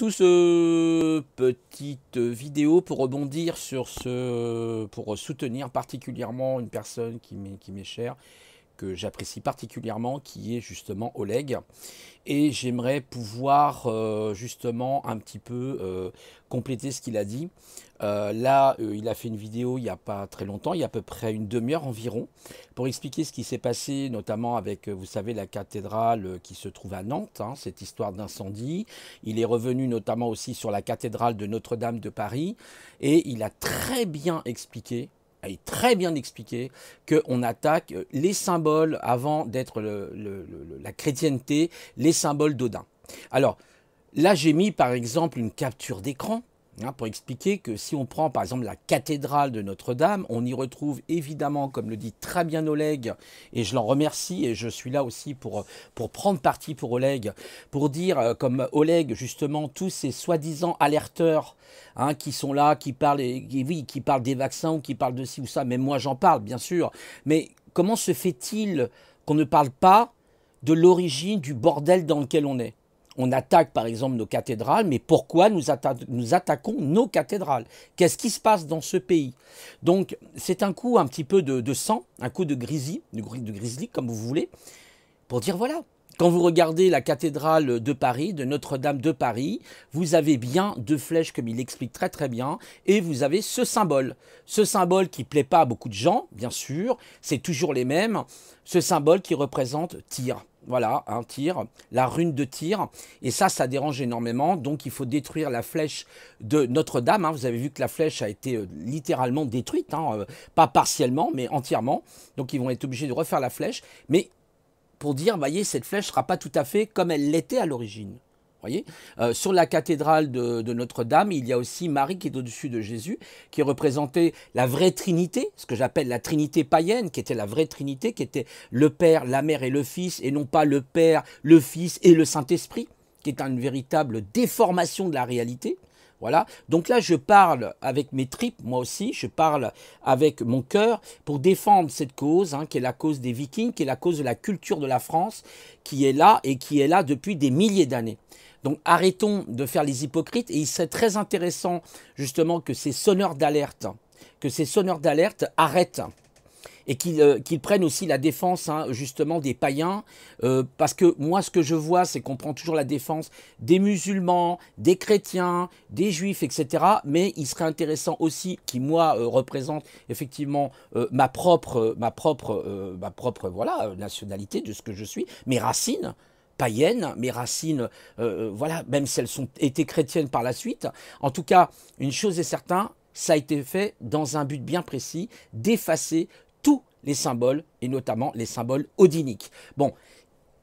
tous, euh, petite vidéo pour rebondir sur ce, pour soutenir particulièrement une personne qui qui m'est chère, que j'apprécie particulièrement, qui est justement Oleg. Et j'aimerais pouvoir euh, justement un petit peu euh, compléter ce qu'il a dit. Euh, là, il a fait une vidéo il n'y a pas très longtemps, il y a à peu près une demi-heure environ, pour expliquer ce qui s'est passé, notamment avec, vous savez, la cathédrale qui se trouve à Nantes, hein, cette histoire d'incendie. Il est revenu notamment aussi sur la cathédrale de Notre-Dame de Paris, et il a très bien expliqué est très bien expliqué qu'on attaque euh, les symboles avant d'être la chrétienté, les symboles d'Odin. Alors, là j'ai mis par exemple une capture d'écran Hein, pour expliquer que si on prend par exemple la cathédrale de Notre-Dame, on y retrouve évidemment, comme le dit très bien Oleg, et je l'en remercie, et je suis là aussi pour, pour prendre parti pour Oleg, pour dire, euh, comme Oleg, justement, tous ces soi-disant alerteurs hein, qui sont là, qui parlent, qui parlent des vaccins, ou qui parlent de ci ou ça, mais moi j'en parle, bien sûr, mais comment se fait-il qu'on ne parle pas de l'origine du bordel dans lequel on est on attaque par exemple nos cathédrales, mais pourquoi nous, attaquons nos cathédrales Qu'est-ce qui se passe dans ce pays Donc c'est un coup un petit peu de, sang, un coup de grizzly, de, de grizzly comme vous voulez, pour dire voilà, quand vous regardez la cathédrale de Paris, de Notre-Dame de Paris, vous avez bien deux flèches, comme il l'explique très très bien, et vous avez ce symbole. Ce symbole qui plaît pas à beaucoup de gens, bien sûr, c'est toujours les mêmes. Ce symbole qui représente tir voilà, un hein, tir, la rune de tir. Et ça, ça dérange énormément. Donc, il faut détruire la flèche de Notre-Dame. Hein. Vous avez vu que la flèche a été euh, littéralement détruite, hein, euh, pas partiellement, mais entièrement. Donc, ils vont être obligés de refaire la flèche. Mais pour dire, voyez, cette flèche ne sera pas tout à fait comme elle l'était à l'origine. Voyez euh, sur la cathédrale de, de Notre-Dame, il y a aussi Marie qui est au-dessus de Jésus, qui représentait la vraie Trinité, ce que j'appelle la Trinité païenne, qui était la vraie Trinité, qui était le Père, la Mère et le Fils, et non pas le Père, le Fils et le Saint-Esprit, qui est une véritable déformation de la réalité. Voilà. Donc là, je parle avec mes tripes, moi aussi, je parle avec mon cœur pour défendre cette cause, hein, qui est la cause des Vikings, qui est la cause de la culture de la France, qui est là et qui est là depuis des milliers d'années. Donc arrêtons de faire les hypocrites et il serait très intéressant justement que ces sonneurs d'alerte, que ces sonneurs d'alerte arrêtent et qu'ils euh, prennent aussi la défense hein, justement des païens, euh, parce que moi ce que je vois c'est qu'on prend toujours la défense des musulmans, des chrétiens, des juifs, etc. Mais il serait intéressant aussi, qui moi euh, représente effectivement ma propre, ma propre, ma propre voilà, nationalité de ce que je suis, mes racines, païennes, mes racines, voilà, même si elles sont été chrétiennes par la suite. En tout cas, une chose est certaine, ça a été fait dans un but bien précis, d'effacer les symboles, et notamment les symboles odiniques. Bon,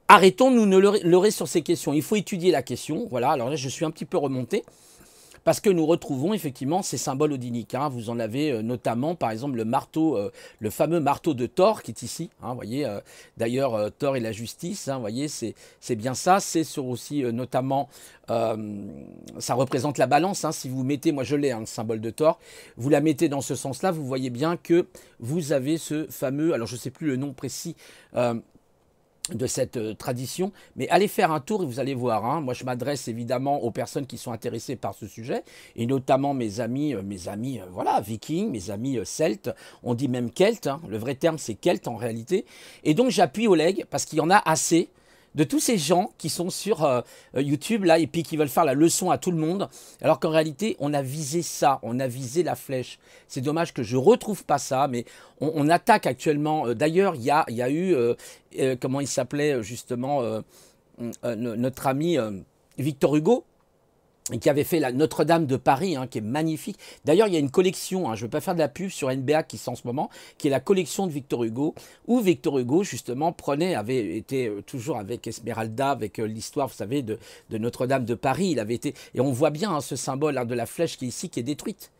arrêtons-nous leurrer sur ces questions. Il faut étudier la question. Voilà, alors là, je suis un petit peu remonté parce que nous retrouvons effectivement ces symboles odiniques. Hein. Vous en avez euh, notamment, par exemple, le marteau, euh, le fameux marteau de Thor qui est ici. Hein, voyez, euh, d'ailleurs, Thor et la justice. Hein, voyez, c'est bien ça. C'est sur aussi notamment, ça représente la balance. Hein. si vous mettez, moi je l'ai, hein, le symbole de Thor. Vous la mettez dans ce sens-là, vous voyez bien que vous avez ce fameux, alors je ne sais plus le nom précis de cette euh, tradition. Mais allez faire un tour et vous allez voir. Hein. Moi, je m'adresse évidemment aux personnes qui sont intéressées par ce sujet, et notamment mes amis, euh, mes amis, euh, voilà, vikings, mes amis celtes. On dit même celtes. Hein. Le vrai terme, c'est celtes en réalité. Et donc, j'appuie au leg parce qu'il y en a assez de tous ces gens qui sont sur euh, euh, YouTube là et puis qui veulent faire la leçon à tout le monde, alors qu'en réalité on a visé ça, on a visé la flèche. C'est dommage que je retrouve pas ça, mais on, attaque actuellement. Euh, d'ailleurs, il y a, eu comment il s'appelait justement notre ami Victor Hugo qui avait fait la Notre-Dame de Paris, hein, qui est magnifique. D'ailleurs, il y a une collection, hein, je ne vais pas faire de la pub sur NBA qui est en ce moment, qui est la collection de Victor Hugo, où Victor Hugo, justement, prenait, avait été euh, toujours avec Esmeralda, avec euh, l'histoire, vous savez, de, Notre-Dame de Paris. Il avait été, et on voit bien hein, ce symbole de la flèche qui est ici, qui est détruite.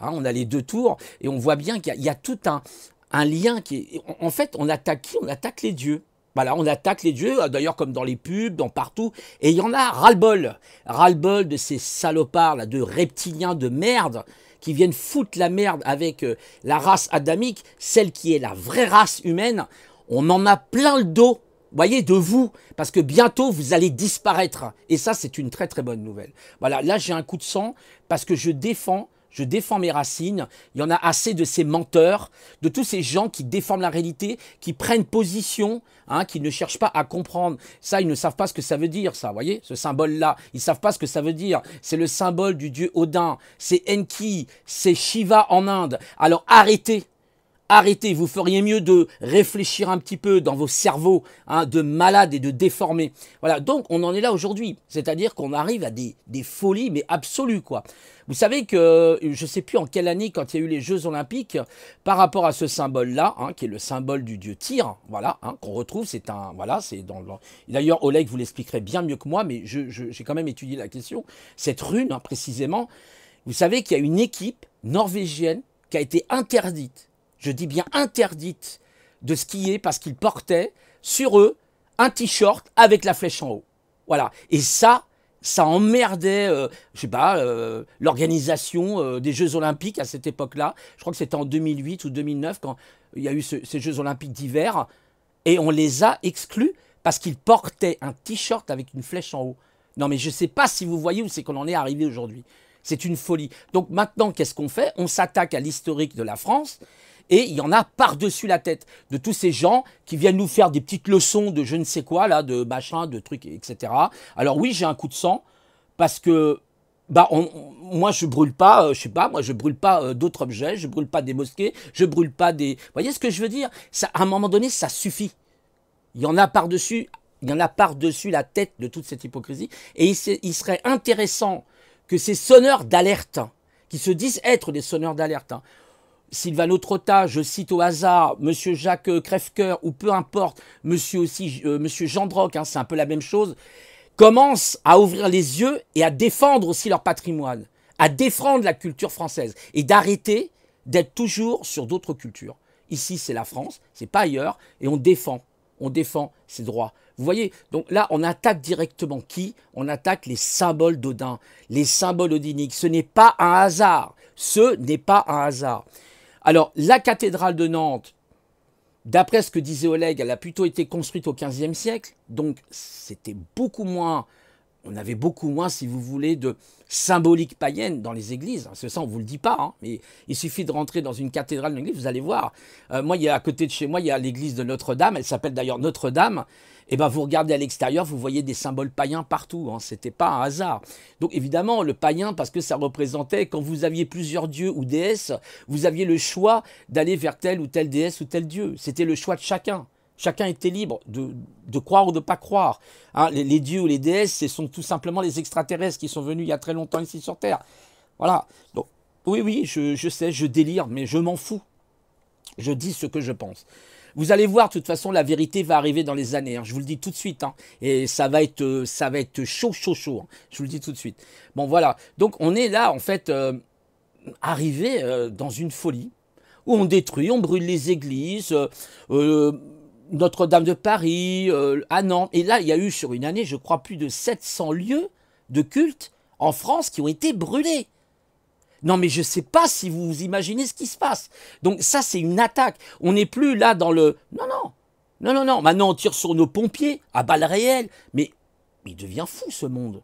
on a les deux tours, et on voit bien qu'il y, a tout un, un lien qui En fait, on attaque qui On attaque les dieux. Voilà, on attaque les dieux, d'ailleurs comme dans les pubs, dans partout, et il y en a ras-le-bol. ras bol de ces salopards, là, de reptiliens de merde, qui viennent foutre la merde avec euh, la race adamique, celle qui est la vraie race humaine. On en a plein le dos voyez, de vous, parce que bientôt vous allez disparaître. Et ça, c'est une très très bonne nouvelle. Voilà, là j'ai un coup de sang parce que je défends je défends mes racines. Il y en a assez de ces menteurs, de tous ces gens qui déforment la réalité, qui prennent position, hein, qui ne cherchent pas à comprendre. Ça, ils ne savent pas ce que ça veut dire, ça, voyez, ce symbole-là. Ils ne savent pas ce que ça veut dire. C'est le symbole du dieu Odin, c'est Enki, c'est Shiva en Inde. Alors arrêtez arrêtez, vous feriez mieux de réfléchir un petit peu dans vos cerveaux hein, de malades et de déformés. Voilà, donc on en est là aujourd'hui, c'est-à-dire qu'on arrive à des, des folies, mais absolues, quoi. Vous savez que, euh, je ne sais plus en quelle année, quand il y a eu les Jeux Olympiques, par rapport à ce symbole-là, hein, qui est le symbole du dieu Tyr, voilà, hein, qu'on retrouve, c'est un, voilà, c'est dans le... D'ailleurs, Oleg vous l'expliquerait bien mieux que moi, mais j'ai quand même étudié la question. Cette rune, hein, précisément, vous savez qu'il y a une équipe norvégienne qui a été interdite, je dis bien interdite, de skier parce qu'ils portaient sur eux un t-shirt avec la flèche en haut. Voilà. Et ça, ça emmerdait, je euh, je sais pas, euh, l'organisation euh, des Jeux Olympiques à cette époque-là. Je crois que c'était en 2008 ou 2009 quand il y a eu ces Jeux Olympiques d'hiver. Et on les a exclus parce qu'ils portaient un t-shirt avec une flèche en haut. Non mais je sais pas si vous voyez où c'est qu'on en est arrivé aujourd'hui. C'est une folie. Donc maintenant, qu'est-ce qu'on fait On s'attaque à l'historique de la France et il y en a par-dessus la tête de tous ces gens qui viennent nous faire des petites leçons de je ne sais quoi, là, de machin, de trucs, etc. Alors oui, j'ai un coup de sang parce que bah moi je brûle pas euh, je sais pas moi je brûle pas euh, d'autres objets je brûle pas des mosquées je brûle pas des vous voyez ce que je veux dire ça à un moment donné ça suffit il y en a par dessus il y en a par dessus la tête de toute cette hypocrisie et il, serait intéressant que ces sonneurs d'alerte qui se disent être des sonneurs d'alerte hein, Sylvano Trotta, je cite au hasard, Monsieur Jacques euh, Crèvecoeur, ou peu importe, Monsieur aussi, euh, Monsieur hein, c'est un peu la même chose, commencent à ouvrir les yeux et à défendre aussi leur patrimoine, à défendre la culture française et d'arrêter d'être toujours sur d'autres cultures. Ici, c'est la France, c'est pas ailleurs, et on défend, on défend ses droits. Vous voyez, donc là, on attaque directement qui On attaque les symboles d'Odin, les symboles odiniques. Ce n'est pas un hasard. Ce n'est pas un hasard. Alors, la cathédrale de Nantes, d'après ce que disait Oleg, elle a plutôt été construite au XVe siècle, donc c'était beaucoup moins on avait beaucoup moins, si vous voulez, de symbolique païenne dans les églises. C'est ça, on ne vous le dit pas, hein, mais il suffit de rentrer dans une cathédrale église, vous allez voir. Euh, moi, il à côté de chez moi, il y a l'église de Notre-Dame, elle s'appelle d'ailleurs Notre-Dame. Et eh ben, vous regardez à l'extérieur, vous voyez des symboles païens partout, hein, ce n'était pas un hasard. Donc évidemment, le païen, parce que ça représentait, quand vous aviez plusieurs dieux ou déesses, vous aviez le choix d'aller vers telle ou telle déesse ou tel dieu. C'était le choix de chacun. Chacun était libre de, croire ou de ne pas croire. Hein. les, dieux ou les déesses, ce sont tout simplement les extraterrestres qui sont venus il y a très longtemps ici sur Terre. Voilà. oui, oui, je, sais, je délire, mais je m'en fous. Je dis ce que je pense. Vous allez voir, de toute façon, la vérité va arriver dans les années. Hein. Je vous le dis tout de suite. Hein. Et ça va être, ça va être chaud, chaud, chaud. Je vous le dis tout de suite. Bon, voilà. Donc, on est là, en fait, euh, arrivé euh, dans une folie où on détruit, on brûle les églises. Euh, notre-Dame de Paris, ah à Et là, il y a eu sur une année, je crois, plus de 700 lieux de culte en France qui ont été brûlés. Non mais je ne sais pas si vous vous imaginez ce qui se passe. Donc ça c'est une attaque. On n'est plus là dans le non non non non non. Maintenant on tire sur nos pompiers à balles réelles. Mais il devient fou ce monde.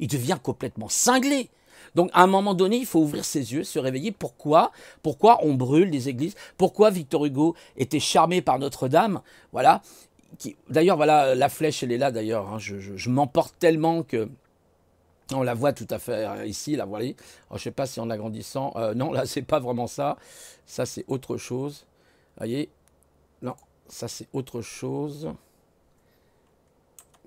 Il devient complètement cinglé. Donc à un moment donné, il faut ouvrir ses yeux, se réveiller. Pourquoi Pourquoi on brûle les églises Pourquoi Victor Hugo était charmé par Notre-Dame Voilà. D'ailleurs, voilà, la flèche, elle est là d'ailleurs. Hein. Je, m'emporte tellement que... On la voit tout à fait euh, ici, la ne je sais pas si en agrandissant... Euh, non, là, c'est pas vraiment ça. Ça, c'est autre chose. voyez Non, ça, c'est autre chose.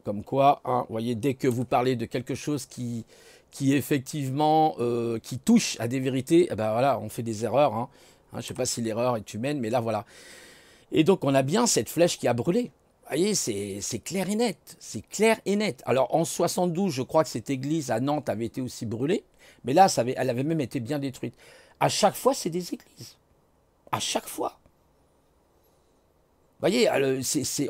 Comme quoi, hein, voyez, dès que vous parlez de quelque chose qui, qui effectivement euh, qui touche à des vérités, eh ben voilà, on fait des erreurs. Hein. Hein, je ne sais pas si l'erreur est humaine, mais là voilà. Et donc on a bien cette flèche qui a brûlé. Vous voyez, c'est clair et net. C'est clair et net. Alors en 72, je crois que cette église à Nantes avait été aussi brûlée, mais là, ça avait, elle avait même été bien détruite. À chaque fois, c'est des églises. À chaque fois voyez, euh,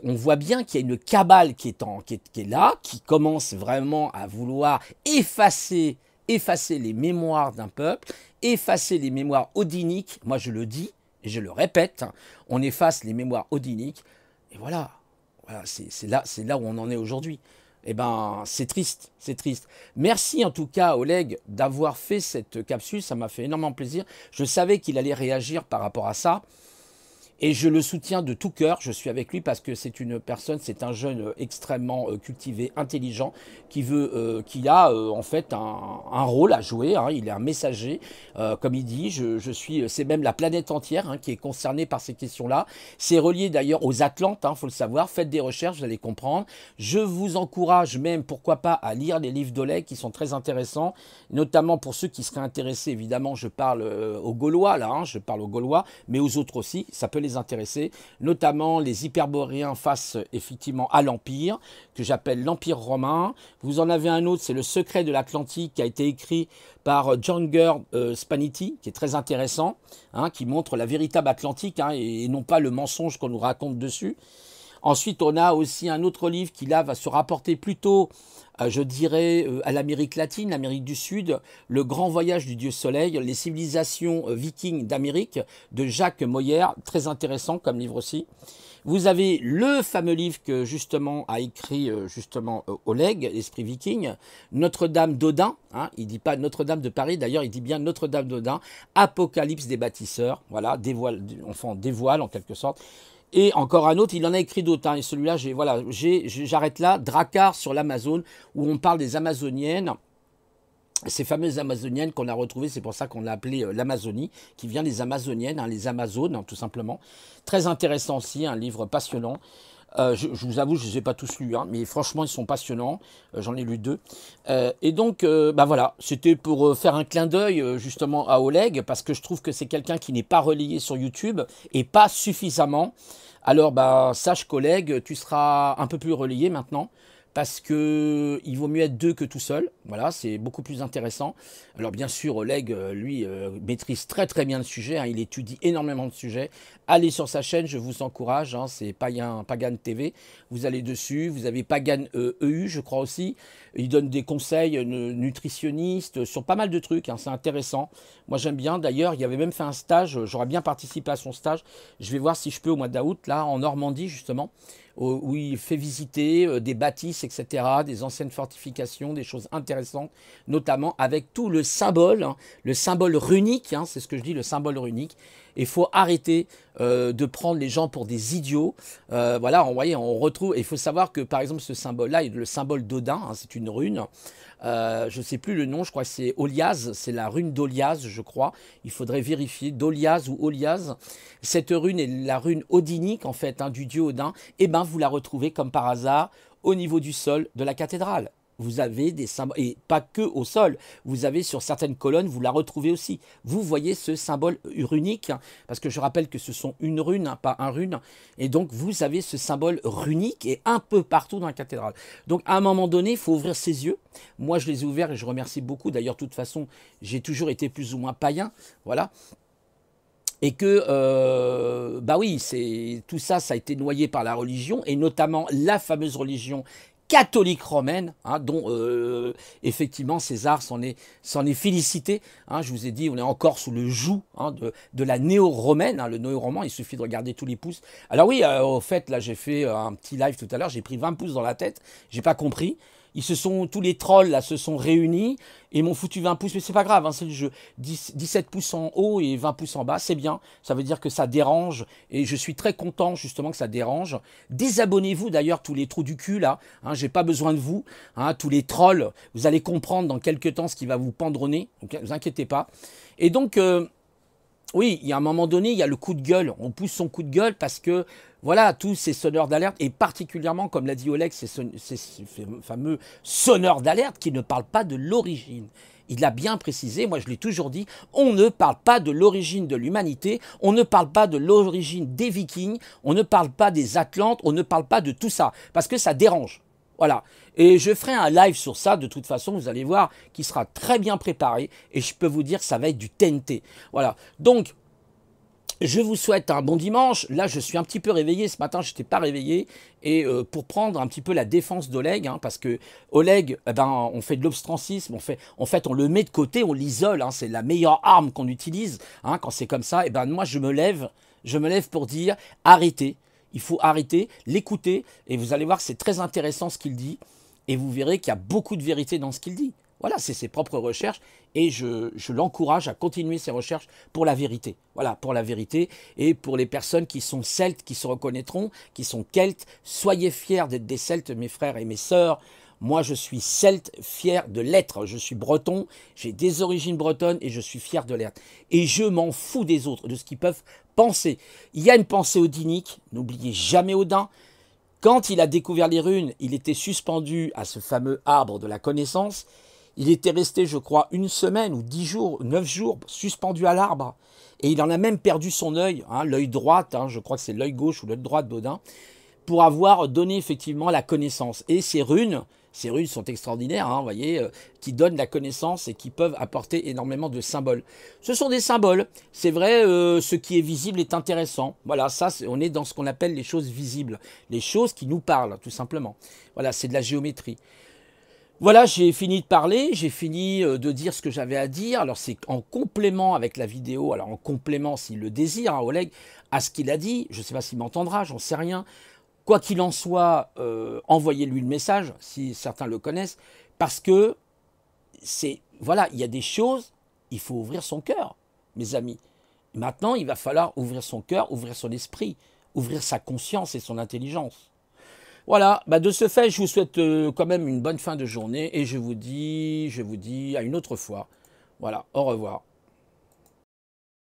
on voit bien qu'il y a une cabale qui est, qui est, là, qui commence vraiment à vouloir effacer, effacer les mémoires d'un peuple, effacer les mémoires odiniques. Moi, je le dis et je le répète, hein, on efface les mémoires odiniques. Et voilà, c'est là, là où on en est aujourd'hui. Eh ben, c'est triste, c'est triste. Merci en tout cas, Oleg, d'avoir fait cette capsule. Ça m'a fait énormément plaisir. Je savais qu'il allait réagir par rapport à ça. Et je le soutiens de tout cœur. Je suis avec lui parce que c'est une personne, c'est un jeune euh, extrêmement euh, cultivé, intelligent, qui veut, euh, qui a en fait un, rôle à jouer. Hein. Il est un messager, comme il dit. Je, suis, c'est même la planète entière hein, qui est concernée par ces questions-là. C'est relié d'ailleurs aux Atlantes, hein, faut le savoir. Faites des recherches, vous allez comprendre. Je vous encourage même, pourquoi pas, à lire les livres d'Olay qui sont très intéressants, notamment pour ceux qui seraient intéressés. Évidemment, je parle aux Gaulois là, hein, je parle aux Gaulois, mais aux autres aussi. Ça peut les intéressés, notamment les hyperboréens face effectivement à l'Empire, que j'appelle l'Empire romain. Vous en avez un autre, c'est Le secret de l'Atlantique, qui a été écrit par euh, John Gerd euh, Spanity, qui est très intéressant, hein, qui montre la véritable Atlantique hein, et non pas le mensonge qu'on nous raconte dessus. Ensuite, on a aussi un autre livre qui là va se rapporter plutôt, euh, je dirais, euh, à l'Amérique latine, l'Amérique du Sud, Le grand voyage du dieu soleil, les civilisations euh, vikings d'Amérique de Jacques Moyer, très intéressant comme livre aussi. Vous avez le fameux livre que justement a écrit justement Oleg, Esprit Viking, Notre-Dame d'Odin. Il hein, il dit pas Notre-Dame de Paris, d'ailleurs il dit bien Notre-Dame d'Odin, Apocalypse des bâtisseurs. Voilà, dévoile, enfin dévoile en quelque sorte. Et encore un autre, il en a écrit d'autres. Hein, et celui-là, j'ai, voilà, j'arrête là. Dracar sur l'Amazon, où on parle des Amazoniennes. Ces fameuses Amazoniennes qu'on a retrouvées, c'est pour ça qu'on l'a appelé euh, l'Amazonie, qui vient des Amazoniennes, hein, les Amazones, hein, tout simplement. Très intéressant aussi, un livre passionnant. Euh, je, vous avoue, je ne les ai pas tous lus, hein, mais franchement, ils sont passionnants. Euh, j'en ai lu deux. Euh, et donc, bah voilà, c'était pour faire un clin d'œil justement à Oleg, parce que je trouve que c'est quelqu'un qui n'est pas relié sur YouTube et pas suffisamment. Alors, bah, sache, collègue, tu seras un peu plus relié maintenant parce que il vaut mieux être deux que tout seul. Voilà, c'est beaucoup plus intéressant. Alors bien sûr, Oleg, euh, lui, euh, maîtrise très très bien le sujet. Hein. il étudie énormément de sujets. Allez sur sa chaîne, je vous encourage. Hein. c'est Pagan, Pagan TV. Vous allez dessus. Vous avez Pagan EU, e je crois aussi. Il donne des conseils euh, nutritionnistes sur pas mal de trucs. Hein. c'est intéressant. Moi, j'aime bien. D'ailleurs, il avait même fait un stage. J'aurais bien participé à son stage. Je vais voir si je peux au mois d'août, là, en Normandie, justement où il fait visiter euh, des bâtisses, etc., des anciennes fortifications, des choses intéressantes, notamment avec tout le symbole, hein, le symbole runique, hein, c'est ce que je dis, le symbole runique, il faut arrêter euh, de prendre les gens pour des idiots. Euh, voilà, on, voyez, on retrouve. Il faut savoir que par exemple ce symbole-là, le symbole d'Odin, hein, c'est une rune. Euh, je ne sais plus le nom, je crois que c'est Oliaz, c'est la rune d'Oliaz, je crois. Il faudrait vérifier d'Oliaz ou Oliaz. Cette rune est la rune odinique en fait hein, du dieu Odin. Et eh ben vous la retrouvez comme par hasard au niveau du sol de la cathédrale vous avez des symboles, et pas que au sol, vous avez sur certaines colonnes, vous la retrouvez aussi. Vous voyez ce symbole runique, hein, parce que je rappelle que ce sont une rune, hein, pas un rune, et donc vous avez ce symbole runique et un peu partout dans la cathédrale. Donc à un moment donné, il faut ouvrir ses yeux. Moi, je les ai ouverts et je remercie beaucoup. D'ailleurs, de toute façon, j'ai toujours été plus ou moins païen, voilà et que euh, bah oui, tout ça, ça a été noyé par la religion et notamment la fameuse religion catholique romaine, hein, dont euh, effectivement César s'en est, félicité. Hein. je vous ai dit, on est encore sous le joug hein, de, la néo-romaine, le néo-roman, il suffit de regarder tous les pouces. Alors oui, euh, au fait, là j'ai fait euh, un petit live tout à l'heure, j'ai pris 20 pouces dans la tête, j'ai pas compris. Ils se sont, tous les trolls là se sont réunis et m'ont foutu 20 pouces, mais c'est pas grave, hein, c'est le jeu. 17 pouces en haut et 20 pouces en bas, c'est bien. Ça veut dire que ça dérange et je suis très content justement que ça dérange. Désabonnez-vous d'ailleurs tous les trous du cul là, hein, j'ai pas besoin de vous. Hein, tous les trolls, vous allez comprendre dans quelques temps ce qui va vous pendronner, donc ne vous inquiétez pas. Et donc... Euh, oui, il y a un moment donné, il y a le coup de gueule. On pousse son coup de gueule parce que, voilà, tous ces sonneurs d'alerte, et particulièrement, comme l'a dit Oleg, ces, fameux sonneurs d'alerte qui ne parlent pas de l'origine. Il l'a bien précisé, moi je l'ai toujours dit, on ne parle pas de l'origine de l'humanité, on ne parle pas de l'origine des vikings, on ne parle pas des Atlantes, on ne parle pas de tout ça, parce que ça dérange. Voilà. Et je ferai un live sur ça, de toute façon, vous allez voir, qui sera très bien préparé. Et je peux vous dire ça va être du TNT. Voilà. Donc, je vous souhaite un bon dimanche. Là, je suis un petit peu réveillé. Ce matin, je n'étais pas réveillé. Et euh, pour prendre un petit peu la défense d'Oleg, hein, parce que Oleg, eh ben, on fait de l'obstrancisme, on fait, en fait, on le met de côté, on l'isole. Hein. c'est la meilleure arme qu'on utilise hein. quand c'est comme ça. Et eh ben, moi, je me lève, je me lève pour dire arrêtez. Il faut arrêter, l'écouter, et vous allez voir, c'est très intéressant ce qu'il dit, et vous verrez qu'il y a beaucoup de vérité dans ce qu'il dit. Voilà, c'est ses propres recherches, et je, je l'encourage à continuer ses recherches pour la vérité. Voilà, pour la vérité, et pour les personnes qui sont celtes, qui se reconnaîtront, qui sont celtes, soyez fiers d'être des celtes, mes frères et mes sœurs. Moi, je suis celte, fier de l'être. Je suis breton, j'ai des origines bretonnes et je suis fier de l'être. Et je m'en fous des autres, de ce qu'ils peuvent penser. Il y a une pensée odinique, n'oubliez jamais Odin. Quand il a découvert les runes, il était suspendu à ce fameux arbre de la connaissance. Il était resté, je crois, une semaine ou dix jours, neuf jours, suspendu à l'arbre. Et il en a même perdu son œil, hein, l'œil droit, hein, je crois que c'est l'œil gauche ou l'œil droit d'Odin, pour avoir donné effectivement la connaissance. Et ces runes, ces runes sont extraordinaires, hein, vous voyez, euh, qui donnent la connaissance et qui peuvent apporter énormément de symboles. Ce sont des symboles. C'est vrai, euh, ce qui est visible est intéressant. Voilà, ça, on est dans ce qu'on appelle les choses visibles, les choses qui nous parlent, tout simplement. Voilà, c'est de la géométrie. Voilà, j'ai fini de parler, j'ai fini euh, de dire ce que j'avais à dire. Alors c'est en complément avec la vidéo, alors en complément s'il le désire, hein, Oleg, à ce qu'il a dit, je ne sais pas s'il m'entendra, j'en sais rien. Quoi qu'il en soit, euh, envoyez-lui le message, si certains le connaissent, parce que c'est. Voilà, il y a des choses, il faut ouvrir son cœur, mes amis. Maintenant, il va falloir ouvrir son cœur, ouvrir son esprit, ouvrir sa conscience et son intelligence. Voilà, bah, de ce fait, je vous souhaite euh, quand même une bonne fin de journée et je vous dis, je vous dis à une autre fois. Voilà, au revoir.